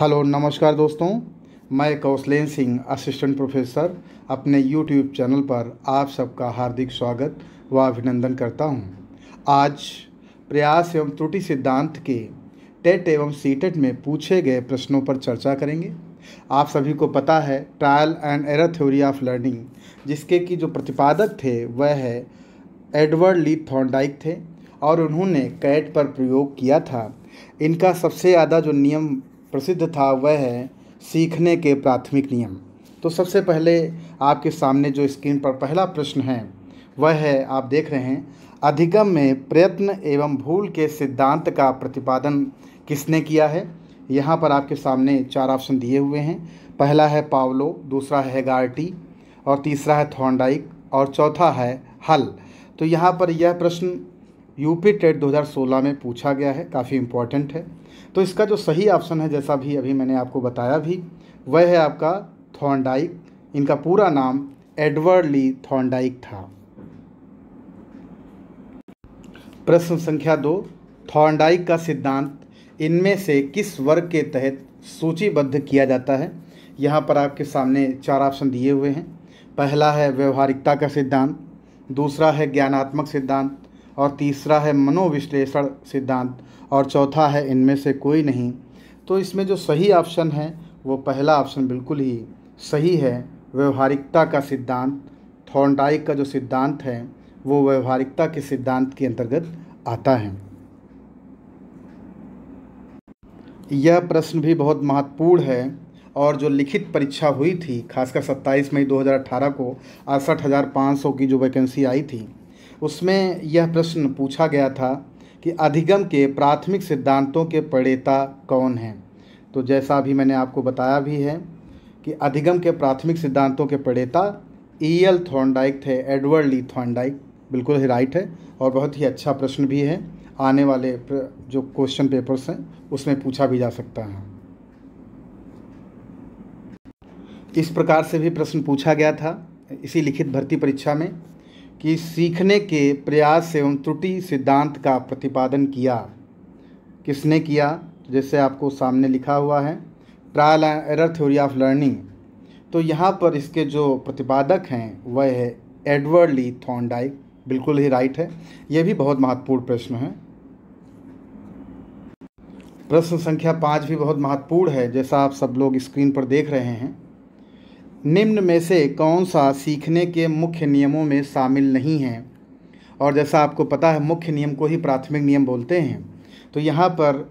Hello नमस्कार दोस्तों मैं कौशलेन सिंह असिस्टेंट प्रोफेसर अपने यूट्यूब चैनल पर आप सबका हार्दिक स्वागत व अभिनंदन करता हूं। आज प्रयास एवं त्रुटि सिद्धांत के टेट एवं सीटेट में पूछे गए प्रश्नों पर चर्चा करेंगे आप सभी को पता है trial and error theory of learning जिसके कि जो प्रतिपादक थे वह है एडवर्ड ली थॉन्डाइक थे और उन्होंने कैट पर प्रयोग किया था इनका सबसे ज़्यादा जो नियम प्रसिद्ध था वह है सीखने के प्राथमिक नियम तो सबसे पहले आपके सामने जो स्क्रीन पर पहला प्रश्न है वह है आप देख रहे हैं अधिगम में प्रयत्न एवं भूल के सिद्धांत का प्रतिपादन किसने किया है यहाँ पर आपके सामने चार ऑप्शन दिए हुए हैं पहला है पावलो दूसरा है गार्टी और तीसरा है थॉन्डाइक और चौथा है हल तो यहाँ पर यह प्रश्न यूपी टेट 2016 में पूछा गया है काफ़ी इम्पॉर्टेंट है तो इसका जो सही ऑप्शन है जैसा भी अभी मैंने आपको बताया भी वह है आपका थॉन्डाइक इनका पूरा नाम एडवर्ड ली थॉन्डाइक था प्रश्न संख्या दो थॉन्डाइक का सिद्धांत इनमें से किस वर्ग के तहत सूचीबद्ध किया जाता है यहाँ पर आपके सामने चार ऑप्शन दिए हुए हैं पहला है व्यवहारिकता का सिद्धांत दूसरा है ज्ञानात्मक सिद्धांत और तीसरा है मनोविश्लेषण सिद्धांत और चौथा है इनमें से कोई नहीं तो इसमें जो सही ऑप्शन है वो पहला ऑप्शन बिल्कुल ही सही है व्यवहारिकता का सिद्धांत थॉन्डाइक का जो सिद्धांत है वो व्यवहारिकता के सिद्धांत के अंतर्गत आता है यह प्रश्न भी बहुत महत्वपूर्ण है और जो लिखित परीक्षा हुई थी खासकर 27 मई 2018 को अड़सठ हज़ार की जो वैकेंसी आई थी उसमें यह प्रश्न पूछा गया था कि अधिगम के प्राथमिक सिद्धांतों के पड़ेता कौन हैं तो जैसा अभी मैंने आपको बताया भी है कि अधिगम के प्राथमिक सिद्धांतों के पड़ेता ई एल थॉर्नडाइक थे एडवर्ड ली थॉर्नडाइक बिल्कुल ही राइट है और बहुत ही अच्छा प्रश्न भी है आने वाले जो क्वेश्चन पेपर्स हैं उसमें पूछा भी जा सकता है इस प्रकार से भी प्रश्न पूछा गया था इसी लिखित भर्ती परीक्षा में कि सीखने के प्रयास एवं त्रुटि सिद्धांत का प्रतिपादन किया किसने किया जैसे आपको सामने लिखा हुआ है trial and error theory of learning तो यहाँ पर इसके जो प्रतिपादक हैं वह है एडवर्ड ली थॉन्डाइक बिल्कुल ही राइट है यह भी बहुत महत्वपूर्ण प्रश्न है प्रश्न संख्या पाँच भी बहुत महत्वपूर्ण है जैसा आप सब लोग स्क्रीन पर देख रहे हैं निम्न में से कौन सा सीखने के मुख्य नियमों में शामिल नहीं है और जैसा आपको पता है मुख्य नियम को ही प्राथमिक नियम बोलते हैं तो यहाँ पर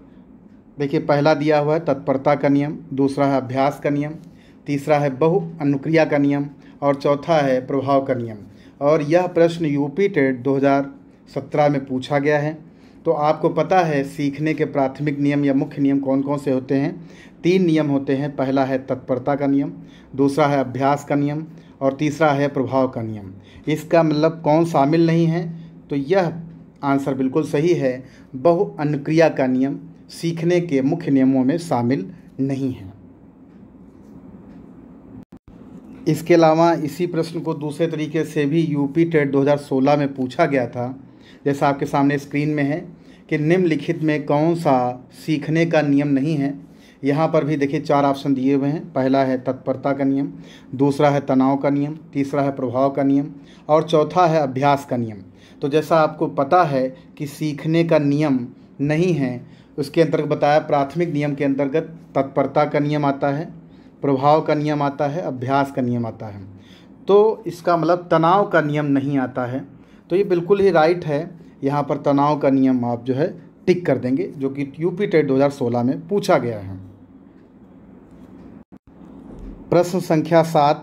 देखिए पहला दिया हुआ है तत्परता का नियम दूसरा है अभ्यास का नियम तीसरा है बहु अनुक्रिया का नियम और चौथा है प्रभाव का नियम और यह प्रश्न यूपी टेट दो में पूछा गया है तो आपको पता है सीखने के प्राथमिक नियम या मुख्य नियम कौन कौन से होते हैं तीन नियम होते हैं पहला है तत्परता का नियम दूसरा है अभ्यास का नियम और तीसरा है प्रभाव का नियम इसका मतलब कौन शामिल नहीं है तो यह आंसर बिल्कुल सही है बहु अनुक्रिया का नियम सीखने के मुख्य नियमों में शामिल नहीं है इसके अलावा इसी प्रश्न को दूसरे तरीके से भी यूपी टेट 2016 में पूछा गया था जैसा आपके सामने स्क्रीन में है कि निम्नलिखित में कौन सा सीखने का नियम नहीं है यहाँ पर भी देखिए चार ऑप्शन दिए हुए हैं पहला है तत्परता का नियम दूसरा है तनाव का नियम तीसरा है प्रभाव का नियम और चौथा है अभ्यास का नियम तो जैसा आपको पता है कि सीखने का नियम नहीं है उसके अंतर्गत बताया प्राथमिक नियम के अंतर्गत तत्परता का नियम आता है प्रभाव का नियम आता है अभ्यास का नियम आता है तो इसका मतलब तनाव का नियम नहीं आता है तो ये बिल्कुल ही राइट है यहाँ पर तनाव का नियम आप जो है टिक कर देंगे जो कि यूपी टेट 2016 में पूछा गया है प्रश्न संख्या सात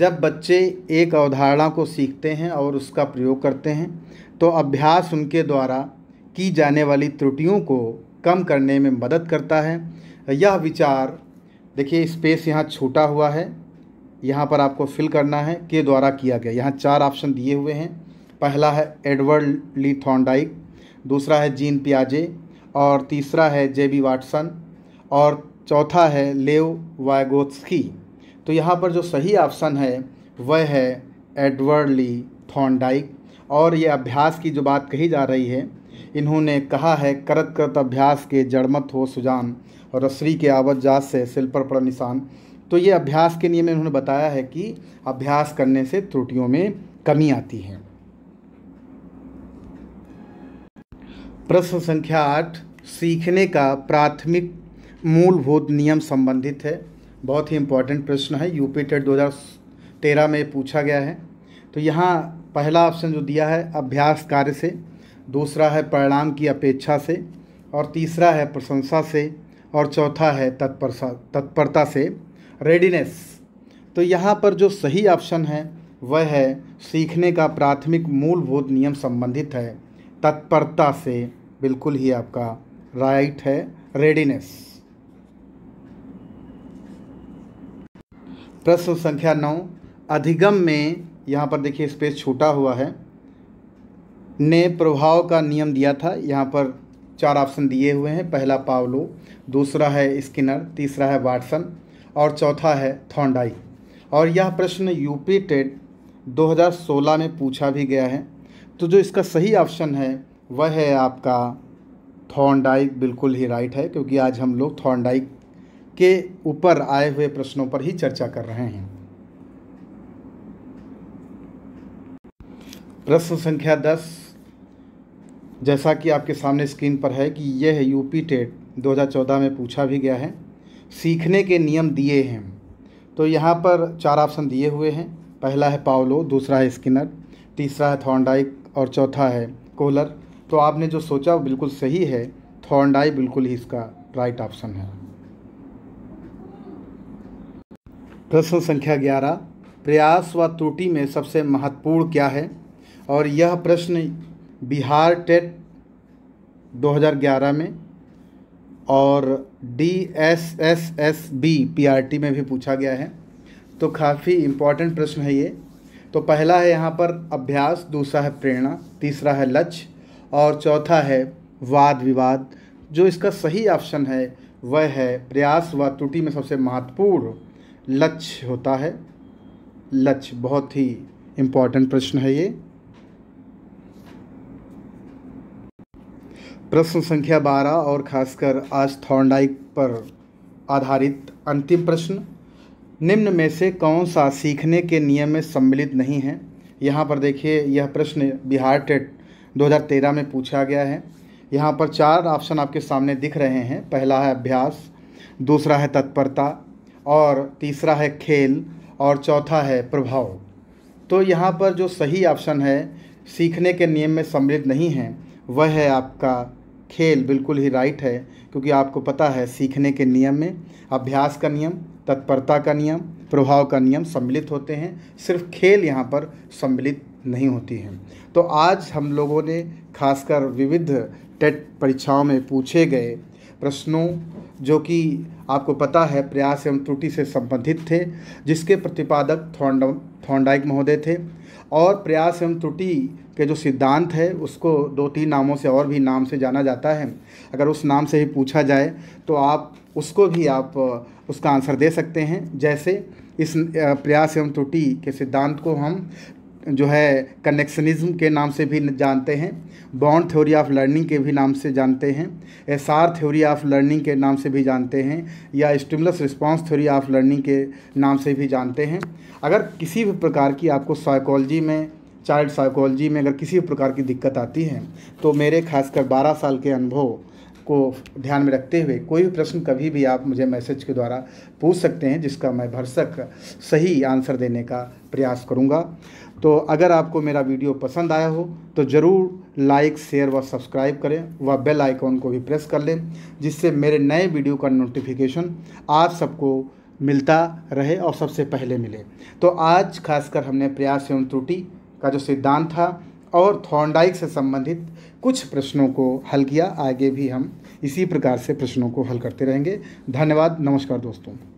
जब बच्चे एक अवधारणा को सीखते हैं और उसका प्रयोग करते हैं तो अभ्यास उनके द्वारा की जाने वाली त्रुटियों को कम करने में मदद करता है यह विचार देखिए स्पेस यहाँ छूटा हुआ है यहाँ पर आपको फिल करना है के द्वारा किया गया यहाँ चार ऑप्शन दिए हुए हैं पहला है एडवर्ड ली थॉन्डाइक दूसरा है जीन पियाजे और तीसरा है जे बी वाटसन और चौथा है लेव वायगोत्स्की तो यहाँ पर जो सही ऑप्शन है वह है एडवर्ड ली थॉन्डाइक और ये अभ्यास की जो बात कही जा रही है इन्होंने कहा है करत करत अभ्यास के जड़मत हो सुजान और रसरी के आवत जात से सिल पर पड़ निशान तो ये अभ्यास के नियम में उन्होंने बताया है कि अभ्यास करने से त्रुटियों में कमी आती है प्रश्न संख्या आठ सीखने का प्राथमिक मूलभूत नियम संबंधित है बहुत ही इम्पॉर्टेंट प्रश्न है यूपी टेट 2013 में पूछा गया है तो यहाँ पहला ऑप्शन जो दिया है अभ्यास कार्य से दूसरा है परिणाम की अपेक्षा से और तीसरा है प्रशंसा से और चौथा है तत्परता तत्परता से रेडीनेस तो यहाँ पर जो सही ऑप्शन है वह है सीखने का प्राथमिक मूलभूत नियम संबंधित है तत्परता से बिल्कुल ही आपका राइट है रेडीनेस प्रश्न संख्या नौ अधिगम में यहाँ पर देखिए स्पेस छूटा हुआ है ने प्रभाव का नियम दिया था यहाँ पर चार ऑप्शन दिए हुए हैं पहला पावलो दूसरा है स्किनर तीसरा है वाटसन और चौथा है थोंडाई और यह प्रश्न यूपी टेट 2016 में पूछा भी गया है तो जो इसका सही ऑप्शन है वह है आपका थॉर्नडाइक बिल्कुल ही राइट है क्योंकि आज हम लोग थॉर्नडाइक के ऊपर आए हुए प्रश्नों पर ही चर्चा कर रहे हैं प्रश्न संख्या दस जैसा कि आपके सामने स्क्रीन पर है कि यह यूपी टेट 2014 में पूछा भी गया है सीखने के नियम दिए हैं तो यहाँ पर चार ऑप्शन दिए हुए हैं पहला है पावलो दूसरा है स्किनर तीसरा है थॉर्नडाइक और चौथा है कोलर तो आपने जो सोचा वो बिल्कुल सही है थॉर्नडाई बिल्कुल ही इसका राइट ऑप्शन है प्रश्न संख्या ग्यारह प्रयास व त्रुटि में सबसे महत्वपूर्ण क्या है और यह प्रश्न बिहार टेट 2011 में और D S S S B P R T में भी पूछा गया है तो काफ़ी इम्पॉर्टेंट प्रश्न है ये तो पहला है यहाँ पर अभ्यास दूसरा है प्रेरणा तीसरा है लक्ष्य और चौथा है वाद विवाद जो इसका सही ऑप्शन है वह है प्रयास व त्रुटि में सबसे महत्वपूर्ण लक्ष्य होता है लक्ष्य बहुत ही इम्पॉर्टेंट प्रश्न है ये प्रश्न संख्या बारह और खासकर आज थॉर्नडाइक पर आधारित अंतिम प्रश्न निम्न में से कौन सा सीखने के नियम में सम्मिलित नहीं है यहाँ पर देखिए यह प्रश्न बिहार टेट 2013 में पूछा गया है यहाँ पर चार ऑप्शन आपके सामने दिख रहे हैं पहला है अभ्यास दूसरा है तत्परता और तीसरा है खेल और चौथा है प्रभाव तो यहाँ पर जो सही ऑप्शन है सीखने के नियम में सम्मिलित नहीं है वह है आपका खेल बिल्कुल ही राइट है क्योंकि आपको पता है सीखने के नियम में अभ्यास का नियम तत्परता का नियम प्रभाव का नियम सम्मिलित होते हैं सिर्फ खेल यहाँ पर सम्मिलित नहीं होती हैं तो आज हम लोगों ने खासकर विविध टेट परीक्षाओं में पूछे गए प्रश्नों जो कि आपको पता है प्रयास एवं त्रुटि से संबंधित थे जिसके प्रतिपादक थौंड थौंडाइक महोदय थे और प्रयास एवं त्रुटि के जो सिद्धांत है उसको दो तीन नामों से और भी नाम से जाना जाता है अगर उस नाम से ही पूछा जाए तो आप उसको भी आप उसका आंसर दे सकते हैं जैसे इस प्रयास एवं त्रुटि के सिद्धांत को हम जो है कनेक्शनिज्म के नाम से भी जानते हैं बॉन्ड थ्योरी ऑफ लर्निंग के भी नाम से जानते हैं S R theory of learning के नाम से भी जानते हैं या stimulus response theory of learning के नाम से भी जानते हैं अगर किसी भी प्रकार की आपको साइकोलॉजी में चाइल्ड साइकोलॉजी में अगर किसी भी प्रकार की दिक्कत आती है तो मेरे खासकर बारह साल के अनुभव को ध्यान में रखते हुए कोई भी प्रश्न कभी भी आप मुझे मैसेज के द्वारा पूछ सकते हैं जिसका मैं भरसक सही आंसर देने का प्रयास करूँगा तो अगर आपको मेरा वीडियो पसंद आया हो तो ज़रूर लाइक शेयर व सब्सक्राइब करें व बेल आइकॉन को भी प्रेस कर लें जिससे मेरे नए वीडियो का नोटिफिकेशन आप सबको मिलता रहे और सबसे पहले मिले तो आज खासकर हमने प्रयास एवं त्रुटि का जो सिद्धांत था और थॉर्नडाइक से संबंधित कुछ प्रश्नों को हल किया आगे भी हम इसी प्रकार से प्रश्नों को हल करते रहेंगे धन्यवाद नमस्कार दोस्तों